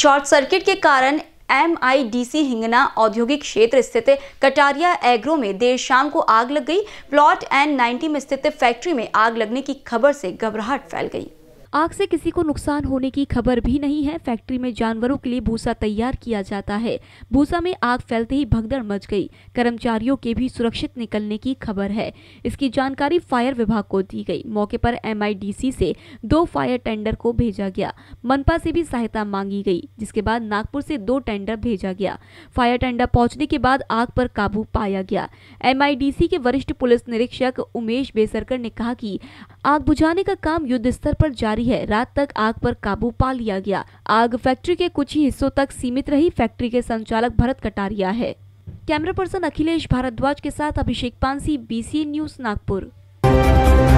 short circuit के कारण MIDC Hingna औद्योगिक क्षेत्र स्थित कटारिया एग्रो में देर शाम को आग लग गई प्लॉट एन 90 में स्थित फैक्ट्री में आग लगने की खबर से घबराहट फैल गई आग से किसी को नुकसान होने की खबर भी नहीं है फैक्ट्री में जानवरों के लिए भूसा तैयार किया जाता है भूसा में आग फैलते ही भगदड़ मच गई कर्मचारियों के भी सुरक्षित निकलने की खबर है इसकी जानकारी फायर विभाग को दी गई मौके पर एम से दो फायर टेंडर को भेजा गया मनपा से भी सहायता मांगी गई जिसके बाद नागपुर से दो टेंडर भेजा गया फायर टेंडर पहुंचने के बाद आग पर काबू पाया गया एम के वरिष्ठ पुलिस निरीक्षक उमेश बेसरकर ने कहा कि आग बुझाने का काम युद्ध स्तर पर जारी जारी है रात तक आग पर काबू पा लिया गया आग फैक्ट्री के कुछ ही हिस्सों तक सीमित रही फैक्ट्री के संचालक भरत कटारिया है कैमरा पर्सन अखिलेश भारद्वाज के साथ अभिषेक पांसी बी न्यूज नागपुर